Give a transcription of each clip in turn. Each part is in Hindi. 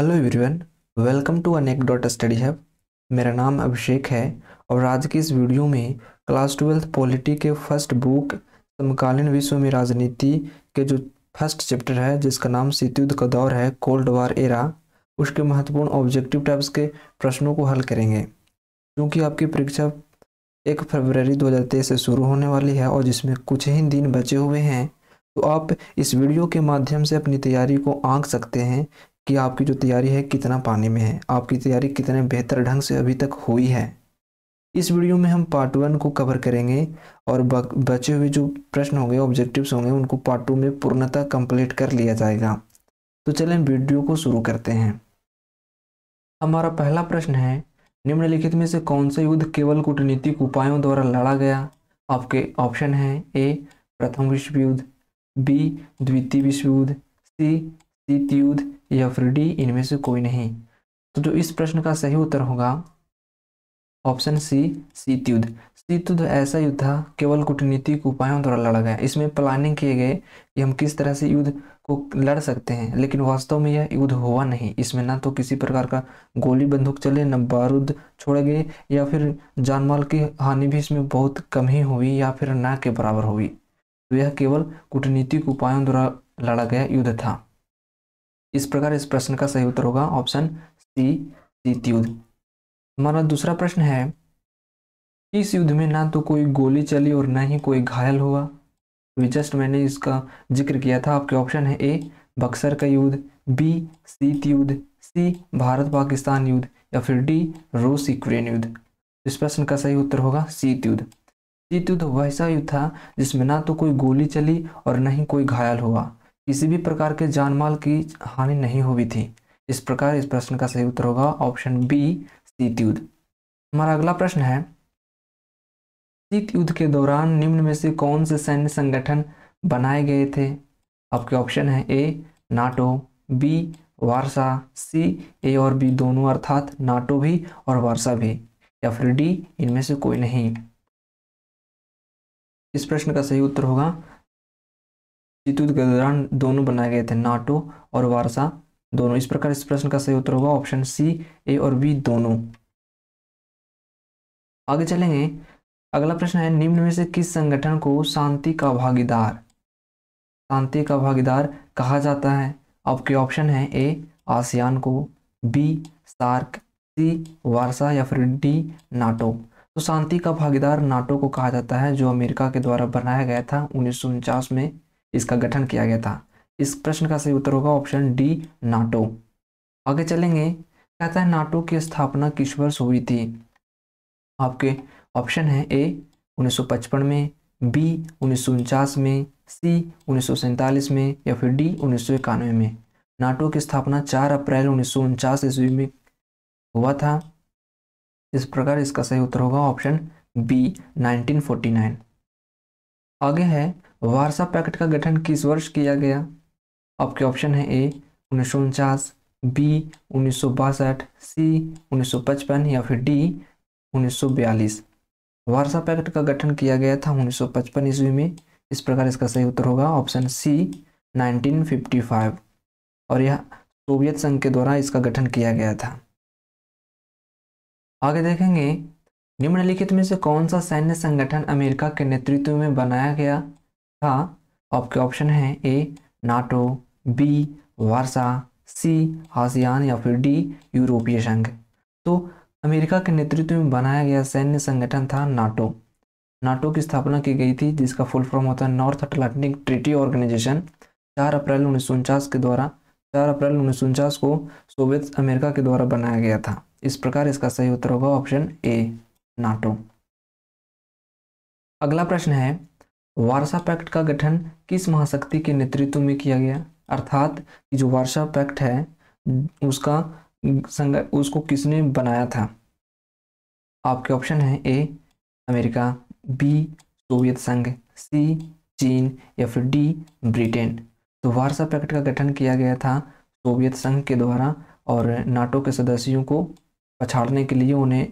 hello everyone welcome to Anek dot study hub मेरा नाम अभिषेक है और आज की इस वीडियो में क्लास ट्वेल्थ पॉलिटी के फर्स्ट बुक समकालीन विश्व में राजनीति के जो फर्स्ट चैप्टर है जिसका नाम शीतयुद्ध का दौर है कोल्ड वार एरा उसके महत्वपूर्ण ऑब्जेक्टिव टाइप्स के प्रश्नों को हल करेंगे क्योंकि आपकी परीक्षा एक फरवरी दो से शुरू होने वाली है और जिसमें कुछ ही दिन बचे हुए हैं तो आप इस वीडियो के माध्यम से अपनी तैयारी को आंक सकते हैं कि आपकी जो तैयारी है कितना पानी में है आपकी तैयारी कितने बेहतर ढंग से अभी तक हुई है इस वीडियो में हम पार्ट वन को कवर करेंगे और बचे हुए जो प्रश्न होंगे ऑब्जेक्टिव्स होंगे उनको पार्ट टू में पूर्णता कंप्लीट कर लिया जाएगा तो चलें वीडियो को शुरू करते हैं हमारा पहला प्रश्न है निम्नलिखित में से कौन सा युद्ध केवल कूटनीतिक उपायों द्वारा लड़ा गया आपके ऑप्शन हैं ए प्रथम विश्व युद्ध बी द्वितीय विश्व युद्ध सी युद्ध या वृद्धि इनमें से कोई नहीं तो जो इस प्रश्न का सही उत्तर होगा ऑप्शन सी युद्ध सीत युद्ध ऐसा युद्ध था केवल कूटनीतिक उपायों द्वारा लड़ा गया इसमें प्लानिंग किए गए कि हम किस तरह से युद्ध को लड़ सकते हैं लेकिन वास्तव में यह युद्ध हुआ नहीं इसमें ना तो किसी प्रकार का गोली बंदूक चले न बारूद छोड़े गए या फिर जानमाल की हानि भी इसमें बहुत कम ही हुई या फिर ना के बराबर हुई तो यह केवल कूटनीतिक उपायों द्वारा लड़ा गया युद्ध था इस प्रकार इस प्रश्न का सही उत्तर होगा ऑप्शन सी शीत युद्ध हमारा दूसरा प्रश्न है इस युद्ध में ना तो कोई गोली चली और ना ही कोई घायल हुआ तो जस्ट मैंने इसका जिक्र किया था आपके ऑप्शन है ए बक्सर का युद्ध बी शीत युद्ध सी भारत पाकिस्तान युद्ध या फिर डी रूस यूक्रेन युद्ध तो इस प्रश्न का सही उत्तर होगा शीत युद्ध शीत युद्ध वैसा युद्ध था जिसमें ना तो कोई गोली चली और ना ही कोई घायल हुआ किसी भी प्रकार के जानमाल की हानि नहीं हुई थी इस प्रकार इस प्रश्न का सही उत्तर होगा ऑप्शन बी शीत युद्ध हमारा अगला प्रश्न है शीत युद्ध के दौरान निम्न में से कौन से सैन्य संगठन बनाए गए थे आपके ऑप्शन है ए नाटो बी वारसा सी ए और बी दोनों अर्थात नाटो भी और वारसा भी या फिर डी इनमें से कोई नहीं इस प्रश्न का सही उत्तर होगा युद्ध के दौरान दोनों बनाए गए थे नाटो और वारसा दोनों इस प्रकार इस प्रश्न का सही उत्तर होगा ऑप्शन सी ए और बी दोनों आगे चलेंगे अगला प्रश्न है निम्न में से किस संगठन को शांति का भागीदार शांति का भागीदार कहा जाता है आपके ऑप्शन है ए आसियान को बी सार्क सी वारसा या फिर डी नाटो तो शांति का भागीदार नाटो को कहा जाता है जो अमेरिका के द्वारा बनाया गया था उन्नीस में इसका गठन किया गया था इस प्रश्न का सही उत्तर होगा ऑप्शन डी नाटो आगे चलेंगे कहता है नाटो की स्थापना किस वर्ष हुई थी आपके ऑप्शन है ए 1955 में बी उन्नीस में सी उन्नीस में या फिर डी उन्नीस में नाटो की स्थापना 4 अप्रैल उन्नीस ईस्वी में हुआ था इस प्रकार इसका सही उत्तर होगा ऑप्शन बी 1949 आगे है वारसा पैकेट का गठन किस वर्ष किया गया आपके ऑप्शन है ए उन्नीस बी उन्नीस सी उन्नीस या फिर डी उन्नीस वारसा पैकेट का गठन किया गया था 1955 ईस्वी में इस प्रकार इसका सही उत्तर होगा ऑप्शन सी 1955 और यह सोवियत संघ के द्वारा इसका गठन किया गया था आगे देखेंगे निम्नलिखित में से कौन सा सैन्य संगठन अमेरिका के नेतृत्व में बनाया गया था आपके ऑप्शन हैं A NATO B Warsaw C ASEAN या फिर डी यूरोपीय संघ तो अमेरिका के नेतृत्व में बनाया गया सैन्य संगठन था नाटो नाटो की स्थापना की गई थी जिसका फुल फॉर्म होता है नॉर्थ अटलांटिक ट्रीटी ऑर्गेनाइजेशन चार अप्रैल उन्नीस के द्वारा चार अप्रैल उन्नीस को सोवियत अमेरिका के द्वारा बनाया गया था इस प्रकार इसका सही उत्तर होगा ऑप्शन ए नाटो अगला प्रश्न है वारसा पैक्ट का गठन किस महाशक्ति के नेतृत्व में किया गया अर्थात जो वारसा पैक्ट है उसका संग उसको किसने बनाया था आपके ऑप्शन है ए अमेरिका बी सोवियत संघ सी चीन या फिर डी ब्रिटेन तो वारसा पैक्ट का गठन किया गया था सोवियत संघ के द्वारा और नाटो के सदस्यों को पछाड़ने के लिए उन्हें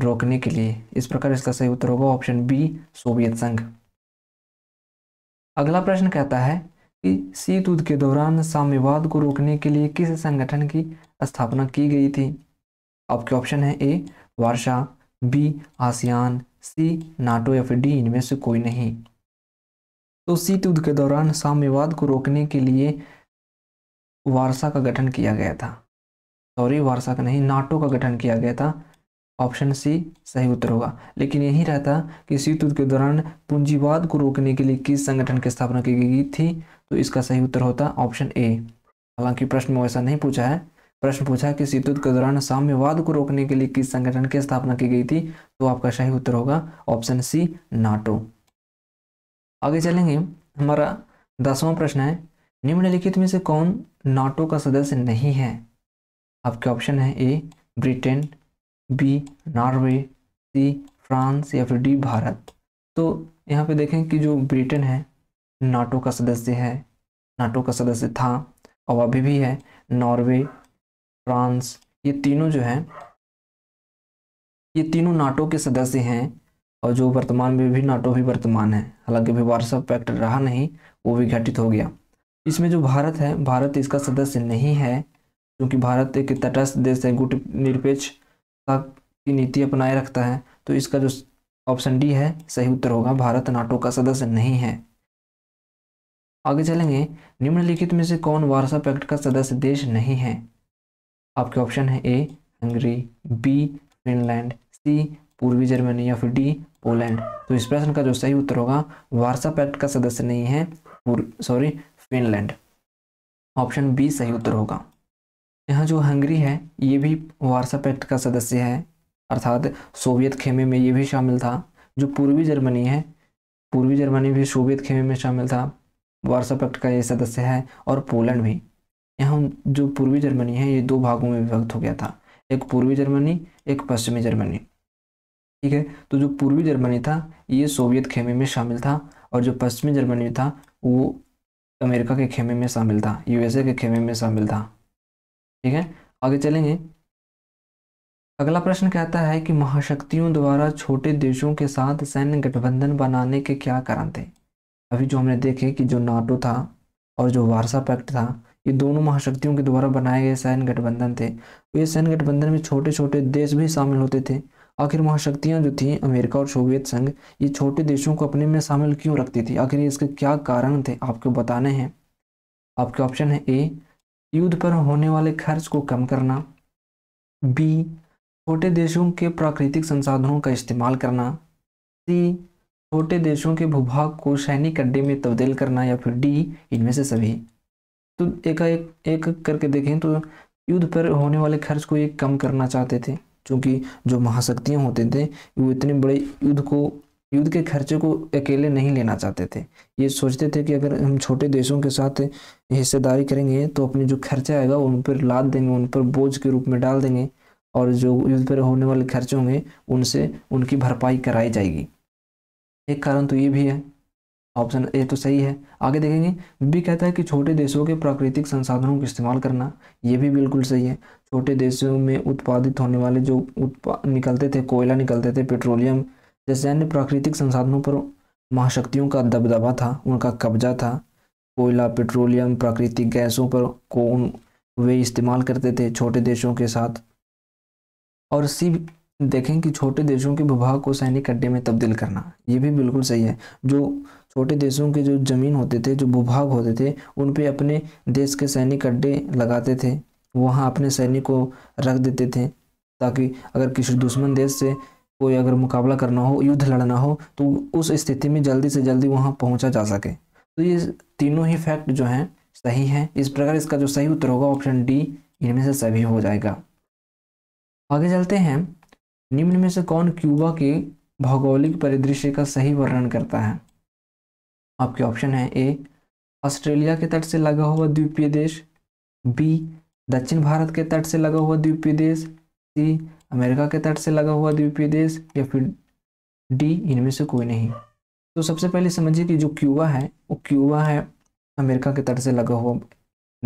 रोकने के लिए इस प्रकार इसका सही उत्तर होगा ऑप्शन बी सोवियत संघ अगला प्रश्न कहता है कि शीत युद्ध के दौरान साम्यवाद को रोकने के लिए किस संगठन की स्थापना की गई थी आपके ऑप्शन है A Warsaw B ASEAN C NATO या फिर डी इनमें से कोई नहीं तो शीत युद्ध के दौरान साम्यवाद को रोकने के लिए वारसा का गठन किया गया था सॉरी वारसा का नहीं नाटो का गठन किया गया था ऑप्शन सी सही उत्तर होगा लेकिन यही रहता कि शीत युद्ध के दौरान पूंजीवाद को रोकने के लिए किस संगठन की स्थापना की गई थी तो इसका सही उत्तर होता ऑप्शन ए हालांकि प्रश्न में ऐसा नहीं पूछा है प्रश्न पूछा कि शीत युद्ध के दौरान साम्यवाद को रोकने के लिए किस संगठन की स्थापना की गई थी तो आपका सही उत्तर होगा ऑप्शन सी नाटो आगे चलेंगे हमारा दसवां प्रश्न है निम्नलिखित में से कौन नाटो का सदस्य नहीं है आपके ऑप्शन है A Britain B Norway C France या फिर डी भारत तो यहाँ पे देखें कि जो ब्रिटेन है नाटो का सदस्य है नाटो का सदस्य था और अभी भी है नॉर्वे फ्रांस ये तीनों जो हैं ये तीनों नाटो के सदस्य हैं और जो वर्तमान में भी नाटो भी वर्तमान है हालांकि अभी वार्सा पैक्ट रहा नहीं वो भी घटित हो गया इसमें जो भारत है भारत इसका सदस्य नहीं है क्योंकि भारत एक तटस्थ देश है गुट निरपेक्ष की नीति अपनाए रखता है तो इसका जो ऑप्शन डी है सही उत्तर होगा भारत नाटो का सदस्य नहीं है आगे चलेंगे निम्नलिखित में से कौन वारसा पैक्ट का सदस्य देश नहीं है आपके ऑप्शन है A Hungary B Finland C पूर्वी जर्मनी या फिर डी पोलैंड तो इस प्रश्न का जो सही उत्तर होगा वारसा पैक्ट का सदस्य नहीं है सॉरी फिनलैंड ऑप्शन बी सही उत्तर होगा यहाँ जो हंगरी है ये भी वार्सा पैक्ट का सदस्य है अर्थात सोवियत खेमे में ये भी शामिल था जो पूर्वी जर्मनी है पूर्वी जर्मनी भी सोवियत खेमे में शामिल था वार्सा पैक्ट का ये सदस्य है और पोलैंड भी यहाँ जो पूर्वी जर्मनी है ये दो भागों में विभक्त हो गया था एक पूर्वी जर्मनी एक पश्चिमी जर्मनी ठीक है तो जो पूर्वी जर्मनी था ये सोवियत खेमे में शामिल था और जो पश्चिमी जर्मनी था वो अमेरिका के खेमे में शामिल था यूएसए के खेमे में शामिल था ठीक है आगे चलेंगे अगला प्रश्न कहता है कि महाशक्तियों द्वारा छोटे देशों के साथ सैन्य गठबंधन बनाने के क्या कारण थे अभी जो हमने देखे कि जो नाटो था और जो वारसा पैक्ट था ये दोनों महाशक्तियों के द्वारा बनाए गए सैन्य गठबंधन थे तो ये सैन्य गठबंधन में छोटे छोटे देश भी शामिल होते थे आखिर महाशक्तियां जो थी अमेरिका और सोवियत संघ ये छोटे देशों को अपने में शामिल क्यों रखती थी आखिर इसके क्या कारण थे आपको बताने हैं आपके ऑप्शन है ए युद्ध पर होने वाले खर्च को कम करना बी छोटे देशों के प्राकृतिक संसाधनों का इस्तेमाल करना सी छोटे देशों के भूभाग को सैनिक अड्डे में तब्दील करना या फिर डी इनमें से सभी तो एक एक, एक करके देखें तो युद्ध पर होने वाले खर्च को ये कम करना चाहते थे क्योंकि जो महाशक्तियाँ होते थे वो इतने बड़े युद्ध को युद्ध के खर्चे को अकेले नहीं लेना चाहते थे ये सोचते थे कि अगर हम छोटे देशों के साथ हिस्सेदारी करेंगे तो अपने जो खर्चा आएगा उन पर लाद देंगे उन पर बोझ के रूप में डाल देंगे और जो युद्ध पर होने वाले खर्चे होंगे उनसे उनकी भरपाई कराई जाएगी एक कारण तो ये भी है ऑप्शन ए तो सही है आगे देखेंगे भी कहता है कि छोटे देशों के प्राकृतिक संसाधनों का इस्तेमाल करना ये भी बिल्कुल सही है छोटे देशों में उत्पादित होने वाले जो उत्पा निकलते थे कोयला निकलते थे पेट्रोलियम जैसे अन्य प्राकृतिक संसाधनों पर महाशक्तियों का दबदबा था उनका कब्जा था कोयला पेट्रोलियम प्राकृतिक गैसों पर को वे इस्तेमाल करते थे छोटे देशों के साथ और सी देखें कि छोटे देशों के भूभाग को सैनिक अड्डे में तब्दील करना ये भी बिल्कुल सही है जो छोटे देशों के जो ज़मीन होते थे जो भूभाग होते थे उन पे अपने देश के सैनिक अड्डे लगाते थे वहाँ अपने सैनिक को रख देते थे ताकि अगर किसी दुश्मन देश से कोई अगर मुकाबला करना हो युद्ध लड़ना हो तो उस स्थिति में जल्दी से जल्दी वहाँ पहुँचा जा सके तो ये तीनों ही फैक्ट जो हैं सही हैं इस प्रकार इसका जो सही उत्तर होगा ऑप्शन डी इनमें से सभी हो जाएगा आगे चलते हैं निम्न में से कौन क्यूबा के भौगोलिक परिदृश्य का सही वर्णन करता है आपके ऑप्शन है ए ऑस्ट्रेलिया के तट से लगा हुआ द्वीपीय देश बी दक्षिण भारत के तट से लगा हुआ द्वीपीय देश सी अमेरिका के तट से लगा हुआ द्वीपीय देश या फिर डी इनमें से कोई नहीं तो सबसे पहले समझिए कि जो क्यूबा है वो क्यूबा है अमेरिका के तट से लगा हुआ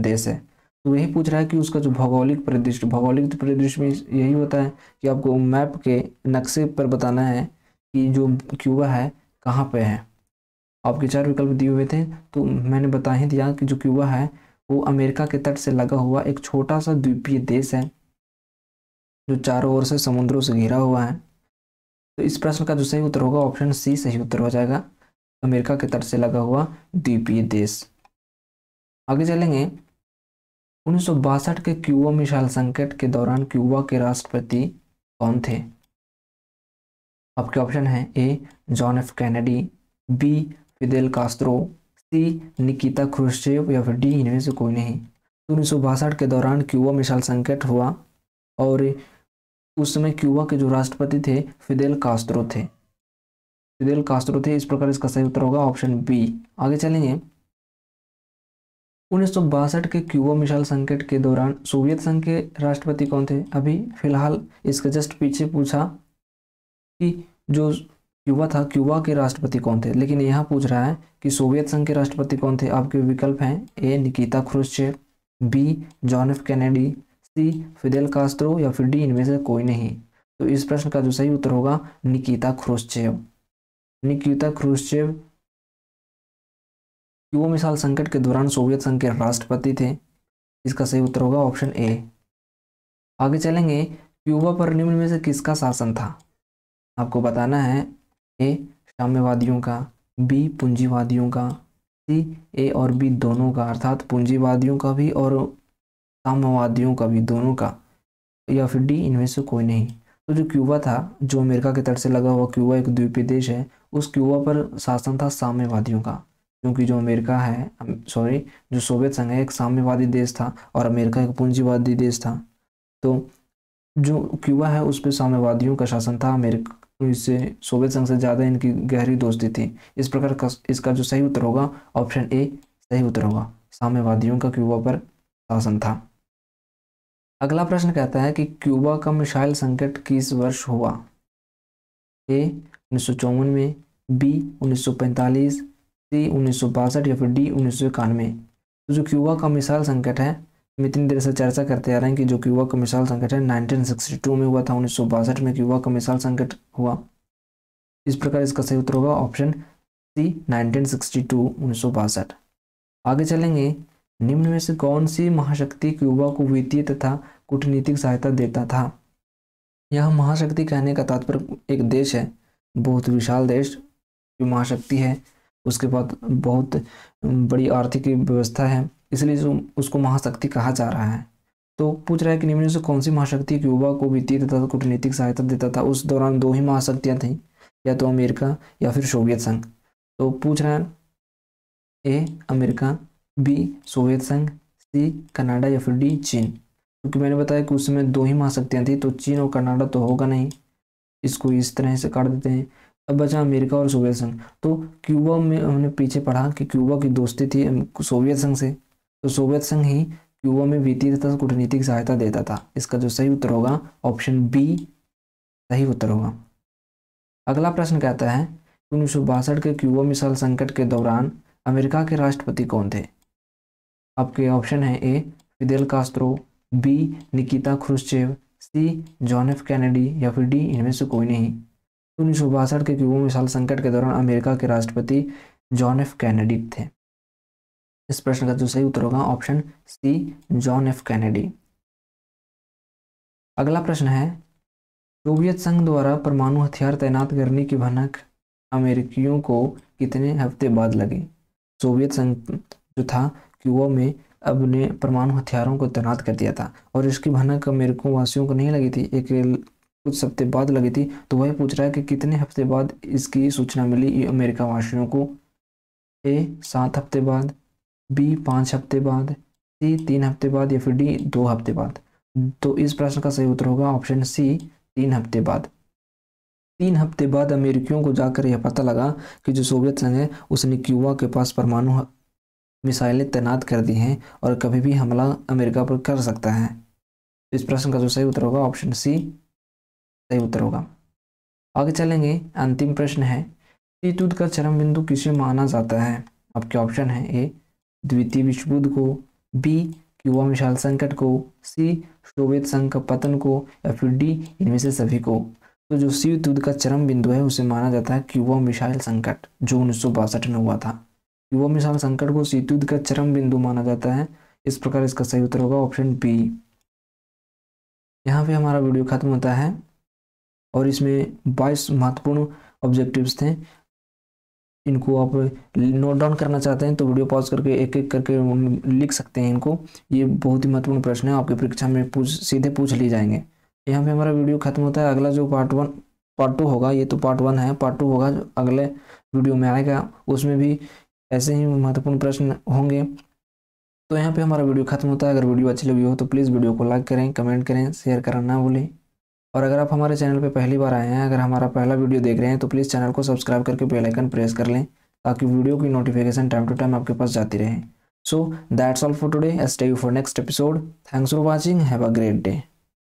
देश है तो यही पूछ रहा है कि उसका जो भौगोलिक परिदृश्य भौगोलिक परिदृश्य में यही होता है कि आपको मैप के नक्शे पर बताना है कि जो क्यूबा है कहाँ पे है आपके चार विकल्प दिए हुए थे तो मैंने बता ही दिया कि जो क्यूबा है वो अमेरिका के तट से लगा हुआ एक छोटा सा द्वीपीय देश है जो चारों ओर से समुद्रों से घिरा हुआ है तो इस प्रश्न का जो सही उत्तर होगा ऑप्शन सी सही उत्तर हो जाएगा अमेरिका के तट से लगा हुआ द्वीपीय देश आगे चलेंगे उन्नीस के क्यूबा मिसाइल संकट के दौरान क्यूबा के राष्ट्रपति कौन थे आपके ऑप्शन है A John F Kennedy B Fidel Castro C Nikita Khrushchev या फिर डी इनमें से कोई नहीं तो उन्नीस के दौरान क्यूबा मिसाइल संकट हुआ और उस समय क्यूबा के जो राष्ट्रपति थे फिदेल कास्त्रो थे फिदेल कास्त्रो थे इस प्रकार इसका सही उत्तर होगा ऑप्शन बी आगे चलेंगे उन्नीस के क्यूबा मिसाइल संकट के दौरान सोवियत संघ के राष्ट्रपति कौन थे अभी फिलहाल इसके जस्ट पीछे पूछा कि जो क्यूबा था क्यूबा के राष्ट्रपति कौन थे लेकिन यहाँ पूछ रहा है कि सोवियत संघ के राष्ट्रपति कौन थे आपके विकल्प हैं A Nikita Khrushchev B John F Kennedy C Fidel Castro या फिर डी इनमें से कोई नहीं तो इस प्रश्न का जो सही उत्तर होगा निकिता ख्रोश्चेव निकिता ख्रोश्चेव वो मिसाल संकट के दौरान सोवियत संघ के राष्ट्रपति थे इसका सही उत्तर होगा ऑप्शन ए आगे चलेंगे क्यूबा पर निम्न में से किसका शासन था आपको बताना है ए साम्यवादियों का बी पूंजीवादियों का सी ए और बी दोनों का अर्थात पूंजीवादियों का भी और साम्यवादियों का भी दोनों का या फिर डी इनमें से कोई नहीं तो जो क्यूबा था जो अमेरिका के तट से लगा हुआ क्यूबा एक द्वीपीय देश है उस क्यूबा पर शासन था साम्यवादियों का क्योंकि जो अमेरिका है सॉरी जो सोवियत संघ है एक साम्यवादी देश था और अमेरिका एक पूंजीवादी देश था तो जो क्यूबा है उस पर साम्यवादियों का शासन था अमेरिका इससे सोवियत संघ से ज़्यादा इनकी गहरी दोस्ती थी इस प्रकार का इसका जो सही उत्तर होगा ऑप्शन ए सही उत्तर होगा साम्यवादियों का क्यूबा पर शासन था अगला प्रश्न कहता है कि क्यूबा का मिसाइल संकट किस वर्ष हुआ ए उन्नीस में बी 1945 सी उन्नीस या फिर डी उन्नीस तो जो क्यूबा का मिसाइल संकट है हम इतनी देर से चर्चा करते आ रहे हैं कि जो क्यूबा का मिसाइल संकट है 1962 में हुआ था उन्नीस में क्यूबा का मिसाइल संकट हुआ इस प्रकार इसका सही उत्तर होगा ऑप्शन सी 1962 सिक्सटी आगे चलेंगे निम्न में से कौन सी महाशक्ति क्यूबा को वित्तीय तथा कूटनीतिक सहायता देता था यह महाशक्ति कहने का तात्पर्य एक देश है बहुत विशाल देश जो महाशक्ति है उसके बाद बहुत बड़ी आर्थिक व्यवस्था है इसलिए उसको महाशक्ति कहा जा रहा है तो पूछ रहा है कि निम्न से कौन सी महाशक्ति क्यूबा को वित्तीय तथा कूटनीतिक सहायता देता था उस दौरान दो ही महाशक्तियाँ थीं या तो अमेरिका या फिर सोवियत संघ तो पूछ रहा है ए अमेरिका बी सोवियत संघ सी कनाडा या फिर डी चीन क्योंकि मैंने बताया कि उस समय दो ही महाशक्तियाँ थी तो चीन और कनाडा तो होगा नहीं इसको इस तरह से काट देते हैं अब बचा अमेरिका और सोवियत संघ तो क्यूबा में हमने पीछे पढ़ा कि क्यूबा की दोस्ती थी सोवियत संघ से तो सोवियत संघ ही क्यूबा में वित्तीय तथा कूटनीतिक सहायता देता था इसका जो सही उत्तर होगा ऑप्शन बी सही उत्तर होगा अगला प्रश्न कहता है उन्नीस के क्यूबा मिसाइल संकट के दौरान अमेरिका के राष्ट्रपति कौन थे आपके ऑप्शन है A Fidel Castro B Nikita Khrushchev C John F Kennedy या फिर डी इनमें से कोई नहीं उन्नीस सौ बासठ के क्यूबा मिसाल संकट के दौरान अमेरिका के राष्ट्रपति जॉन एफ कैनेडी थे इस प्रश्न का जो सही उत्तर होगा option C John F Kennedy अगला प्रश्न है सोवियत संघ द्वारा परमाणु हथियार तैनात करने की भनक अमेरिकियों को कितने हफ्ते बाद लगी सोवियत संघ जो था कि वो में अब ने परमाणु हथियारों को तैनात कर दिया था और इसकी भनक अमेरिकों वासियों को नहीं लगी थी एक कुछ हफ्ते बाद लगी थी तो वह पूछ रहा है कि कितने हफ्ते बाद इसकी सूचना मिली अमेरिका वासियों को ए सात हफ्ते बाद बी पाँच हफ्ते बाद सी तीन हफ्ते बाद या फिर डी दो हफ्ते बाद तो इस प्रश्न का सही उत्तर होगा ऑप्शन सी तीन हफ्ते बाद तीन हफ्ते बाद अमेरिकियों को जाकर यह पता लगा कि जो सोवियत संघ है उसने क्यूबा के पास परमाणु मिसाइलें तैनात कर दी हैं और कभी भी हमला अमेरिका पर कर सकता है इस प्रश्न का जो सही उत्तर होगा ऑप्शन सी सही उत्तर होगा आगे चलेंगे अंतिम प्रश्न है तीतूद का चरम बिंदु किसे माना जाता है आपके ऑप्शन है ए द्वितीय विश्वयुद्ध को बी युवा विशाल संकट को सी सोवियत संघ का पतन को या फिर डी इनमें से सभी को तो जो सी युद्ध का चरम बिंदु है उसे माना जाता है क्यूबा मिसाइल संकट जो उन्नीस में हुआ था युवा मिसाल संकट को युद्ध का चरम बिंदु माना जाता है इस प्रकार इसका सही उत्तर होगा ऑप्शन बी यहाँ पे हमारा वीडियो खत्म होता है और इसमें 22 महत्वपूर्ण ऑब्जेक्टिव्स थे इनको आप नोट डाउन करना चाहते हैं तो वीडियो पॉज करके एक एक करके लिख सकते हैं इनको ये बहुत ही महत्वपूर्ण प्रश्न है आपकी परीक्षा में पूछ सीधे पूछ लिए जाएंगे यहाँ पे हमारा वीडियो खत्म होता है अगला जो पार्ट वन पार्ट टू होगा ये तो पार्ट वन है पार्ट टू होगा जो अगले वीडियो में आएगा उसमें भी ऐसे ही महत्वपूर्ण प्रश्न होंगे तो यहाँ पे हमारा वीडियो खत्म होता है अगर वीडियो अच्छी लगी हो तो प्लीज़ वीडियो को लाइक करें कमेंट करें शेयर करना ना भूलें और अगर आप हमारे चैनल पर पहली बार आए हैं अगर हमारा पहला वीडियो देख रहे हैं तो प्लीज़ चैनल को सब्सक्राइब करके बेलाइकन प्रेस कर लें ताकि वीडियो की नोटिफिकेशन टाइम टू टाइम आपके पास जाती रहे so that's all for today stay you for next episode thanks for watching have a great day